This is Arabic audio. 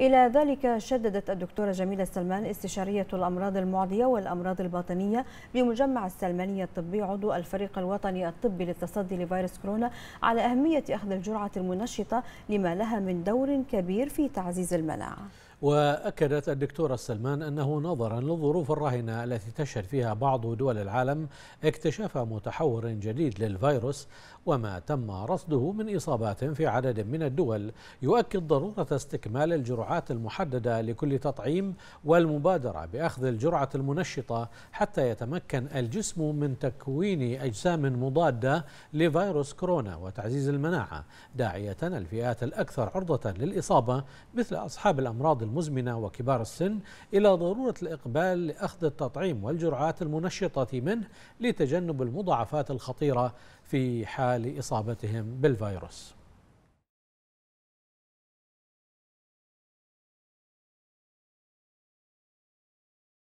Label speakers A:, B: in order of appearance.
A: إلى ذلك شددت الدكتورة جميلة سلمان استشارية الأمراض المعدية والأمراض الباطنية بمجمع السلمانية الطبي عضو الفريق الوطني الطبي للتصدي لفيروس كورونا على أهمية أخذ الجرعة المنشطة لما لها من دور كبير في تعزيز المناعة
B: وأكدت الدكتورة سلمان أنه نظرا للظروف الراهنة التي تشهد فيها بعض دول العالم اكتشاف متحور جديد للفيروس وما تم رصده من إصابات في عدد من الدول يؤكد ضرورة استكمال الجرعات الجرعات المحددة لكل تطعيم والمبادرة بأخذ الجرعة المنشطة حتى يتمكن الجسم من تكوين أجسام مضادة لفيروس كورونا وتعزيز المناعة داعية الفئات الأكثر عرضة للإصابة مثل أصحاب الأمراض المزمنة وكبار السن إلى ضرورة الإقبال لأخذ التطعيم والجرعات المنشطة منه لتجنب المضاعفات الخطيرة في حال إصابتهم بالفيروس